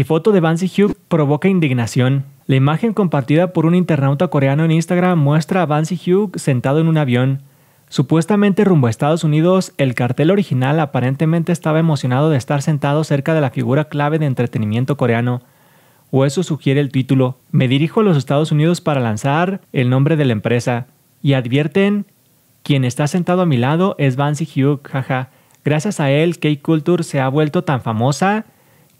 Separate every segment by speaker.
Speaker 1: y foto de Vance Hyuk provoca indignación. La imagen compartida por un internauta coreano en Instagram muestra a Vance Hugh sentado en un avión. Supuestamente rumbo a Estados Unidos, el cartel original aparentemente estaba emocionado de estar sentado cerca de la figura clave de entretenimiento coreano, o eso sugiere el título. Me dirijo a los Estados Unidos para lanzar el nombre de la empresa. Y advierten, quien está sentado a mi lado es Vance Hugh, jaja. Gracias a él, K-Culture se ha vuelto tan famosa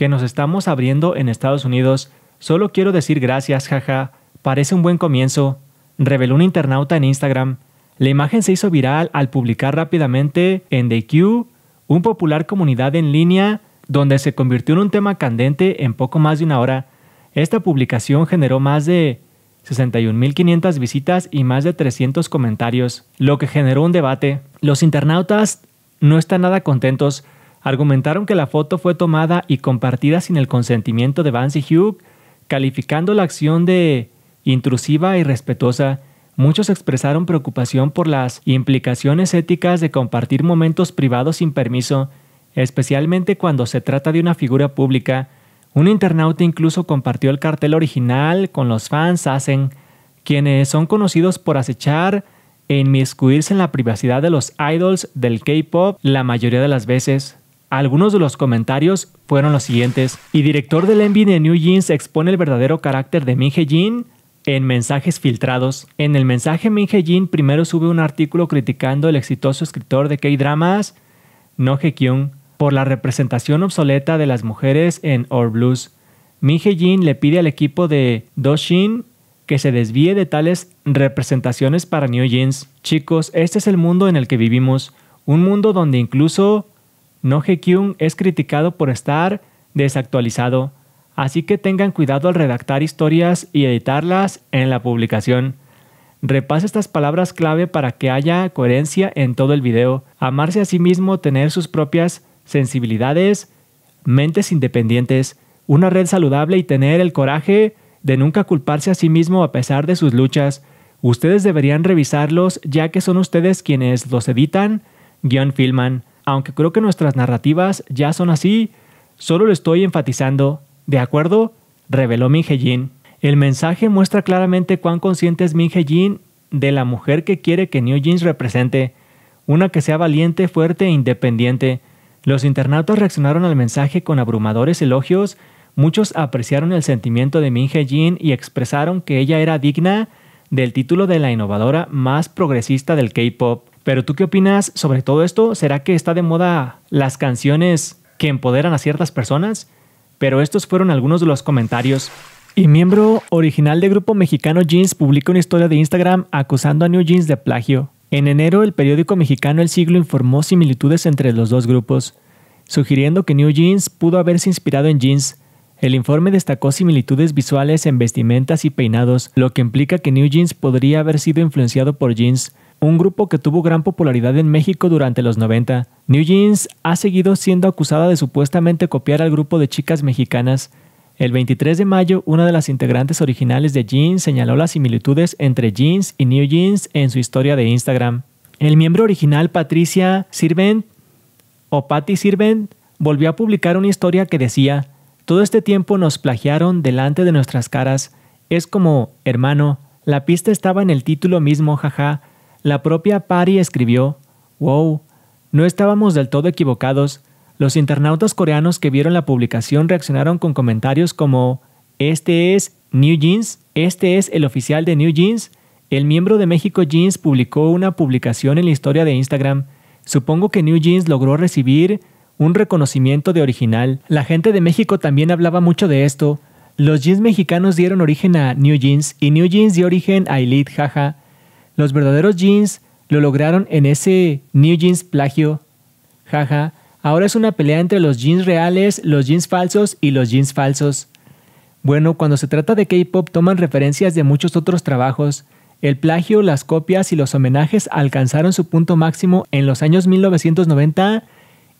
Speaker 1: que nos estamos abriendo en Estados Unidos, solo quiero decir gracias, jaja, parece un buen comienzo, reveló un internauta en Instagram. La imagen se hizo viral al publicar rápidamente en TheQ un popular comunidad en línea donde se convirtió en un tema candente en poco más de una hora. Esta publicación generó más de 61.500 visitas y más de 300 comentarios, lo que generó un debate. Los internautas no están nada contentos argumentaron que la foto fue tomada y compartida sin el consentimiento de Vance y Hugh, calificando la acción de intrusiva y respetuosa. Muchos expresaron preocupación por las implicaciones éticas de compartir momentos privados sin permiso, especialmente cuando se trata de una figura pública. Un internauta incluso compartió el cartel original con los fans hacen, quienes son conocidos por acechar e inmiscuirse en la privacidad de los idols del K-pop la mayoría de las veces. Algunos de los comentarios fueron los siguientes. Y director del Envy de New Jeans expone el verdadero carácter de Min Jin en mensajes filtrados. En el mensaje Min Jin primero sube un artículo criticando al exitoso escritor de K-dramas No He kyung por la representación obsoleta de las mujeres en Or Blues. Min Jin le pide al equipo de Do Shin que se desvíe de tales representaciones para New Jeans. Chicos, este es el mundo en el que vivimos, un mundo donde incluso no He es criticado por estar desactualizado, así que tengan cuidado al redactar historias y editarlas en la publicación. Repase estas palabras clave para que haya coherencia en todo el video. Amarse a sí mismo, tener sus propias sensibilidades, mentes independientes, una red saludable y tener el coraje de nunca culparse a sí mismo a pesar de sus luchas. Ustedes deberían revisarlos ya que son ustedes quienes los editan, guión filman aunque creo que nuestras narrativas ya son así, solo lo estoy enfatizando, ¿de acuerdo? reveló Min Jin. El mensaje muestra claramente cuán consciente es Min Jin de la mujer que quiere que New Jeans represente, una que sea valiente, fuerte e independiente. Los internautas reaccionaron al mensaje con abrumadores elogios, muchos apreciaron el sentimiento de Min Jin y expresaron que ella era digna del título de la innovadora más progresista del K-Pop. Pero tú qué opinas sobre todo esto? ¿Será que está de moda las canciones que empoderan a ciertas personas? Pero estos fueron algunos de los comentarios. Y miembro original del grupo mexicano Jeans publicó una historia de Instagram acusando a New Jeans de plagio. En enero, el periódico mexicano El Siglo informó similitudes entre los dos grupos, sugiriendo que New Jeans pudo haberse inspirado en Jeans, el informe destacó similitudes visuales en vestimentas y peinados, lo que implica que New Jeans podría haber sido influenciado por Jeans, un grupo que tuvo gran popularidad en México durante los 90. New Jeans ha seguido siendo acusada de supuestamente copiar al grupo de chicas mexicanas. El 23 de mayo, una de las integrantes originales de Jeans señaló las similitudes entre Jeans y New Jeans en su historia de Instagram. El miembro original Patricia Sirvent o Patty Sirvent volvió a publicar una historia que decía todo este tiempo nos plagiaron delante de nuestras caras, es como, hermano, la pista estaba en el título mismo, jaja, la propia Pari escribió, wow, no estábamos del todo equivocados, los internautas coreanos que vieron la publicación reaccionaron con comentarios como, este es New Jeans, este es el oficial de New Jeans, el miembro de México Jeans publicó una publicación en la historia de Instagram, supongo que New Jeans logró recibir un reconocimiento de original. La gente de México también hablaba mucho de esto. Los jeans mexicanos dieron origen a New Jeans y New Jeans dio origen a Elite, jaja. Los verdaderos jeans lo lograron en ese New Jeans plagio, jaja. Ahora es una pelea entre los jeans reales, los jeans falsos y los jeans falsos. Bueno, cuando se trata de K-pop toman referencias de muchos otros trabajos. El plagio, las copias y los homenajes alcanzaron su punto máximo en los años 1990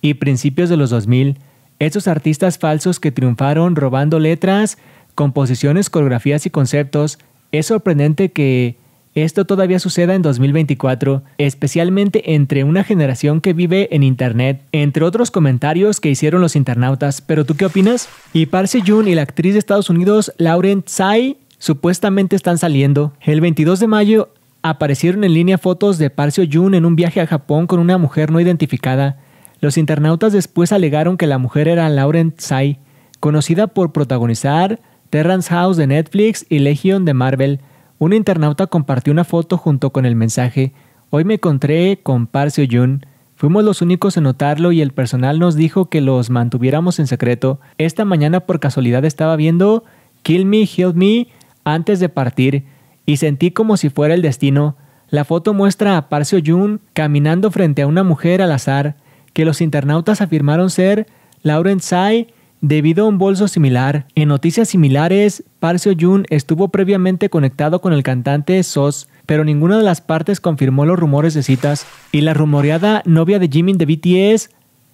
Speaker 1: y principios de los 2000, esos artistas falsos que triunfaron robando letras, composiciones, coreografías y conceptos, es sorprendente que esto todavía suceda en 2024, especialmente entre una generación que vive en Internet, entre otros comentarios que hicieron los internautas. Pero tú qué opinas? Y Parse Jun y la actriz de Estados Unidos Lauren Tsai supuestamente están saliendo. El 22 de mayo aparecieron en línea fotos de Parse Jun en un viaje a Japón con una mujer no identificada los internautas después alegaron que la mujer era Lauren Tsai, conocida por protagonizar Terrance House de Netflix y Legion de Marvel. Un internauta compartió una foto junto con el mensaje: Hoy me encontré con Parcio Jun. Fuimos los únicos en notarlo y el personal nos dijo que los mantuviéramos en secreto. Esta mañana por casualidad estaba viendo Kill Me, Heal Me antes de partir y sentí como si fuera el destino. La foto muestra a Parcio Jun caminando frente a una mujer al azar que los internautas afirmaron ser Lauren Tsai debido a un bolso similar. En noticias similares, Parcio Jun estuvo previamente conectado con el cantante SOS, pero ninguna de las partes confirmó los rumores de citas. Y la rumoreada novia de Jimin de BTS,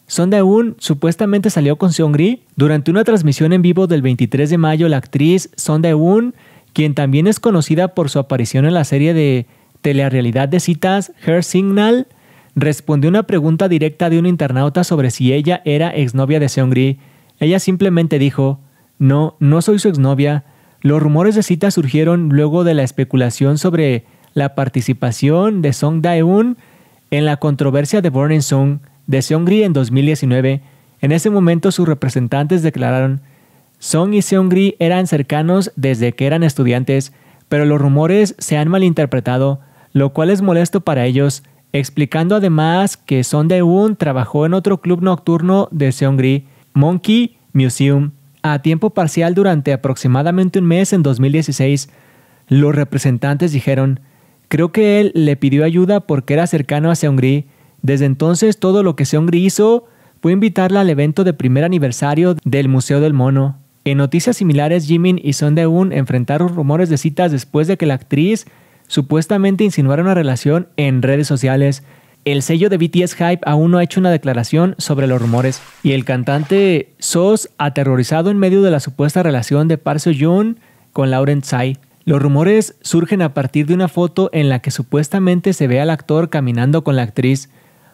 Speaker 1: Son supuestamente salió con Seongri. Durante una transmisión en vivo del 23 de mayo, la actriz Son Daewoon, quien también es conocida por su aparición en la serie de Telerrealidad de citas Her Signal, respondió una pregunta directa de un internauta sobre si ella era exnovia de Seongri. Ella simplemente dijo, no, no soy su exnovia. Los rumores de cita surgieron luego de la especulación sobre la participación de Song Dae-un en la controversia de Burning Song de Seongri en 2019. En ese momento sus representantes declararon, Song y Seongri eran cercanos desde que eran estudiantes, pero los rumores se han malinterpretado, lo cual es molesto para ellos explicando además que Son Deun trabajó en otro club nocturno de Seongri, Monkey Museum, a tiempo parcial durante aproximadamente un mes en 2016. Los representantes dijeron, creo que él le pidió ayuda porque era cercano a Seongri. Desde entonces todo lo que Seongri hizo fue invitarla al evento de primer aniversario del Museo del Mono. En noticias similares, Jimin y Son Deun enfrentaron rumores de citas después de que la actriz supuestamente insinuaron una relación en redes sociales. El sello de BTS Hype aún no ha hecho una declaración sobre los rumores. Y el cantante SOS aterrorizado en medio de la supuesta relación de Park seo con Lauren Tsai. Los rumores surgen a partir de una foto en la que supuestamente se ve al actor caminando con la actriz.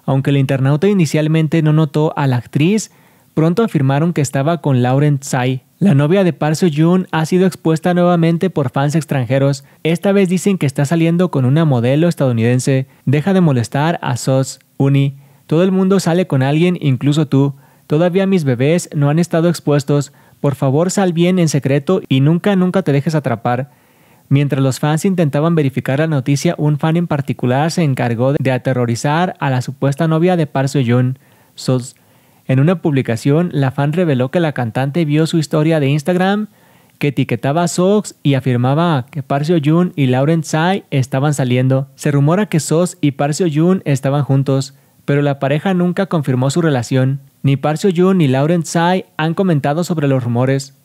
Speaker 1: Aunque el internauta inicialmente no notó a la actriz, pronto afirmaron que estaba con Lauren Tsai, la novia de Park Yoon ha sido expuesta nuevamente por fans extranjeros. Esta vez dicen que está saliendo con una modelo estadounidense. Deja de molestar a Sos, Uni. Todo el mundo sale con alguien, incluso tú. Todavía mis bebés no han estado expuestos. Por favor, sal bien en secreto y nunca, nunca te dejes atrapar. Mientras los fans intentaban verificar la noticia, un fan en particular se encargó de aterrorizar a la supuesta novia de Park Yoon. Sos en una publicación, la fan reveló que la cantante vio su historia de Instagram que etiquetaba a Sox y afirmaba que Parcio Jun y Lauren Tsai estaban saliendo. Se rumora que Sos y Parcio Jun estaban juntos, pero la pareja nunca confirmó su relación. Ni Parcio Jun ni Lauren Tsai han comentado sobre los rumores.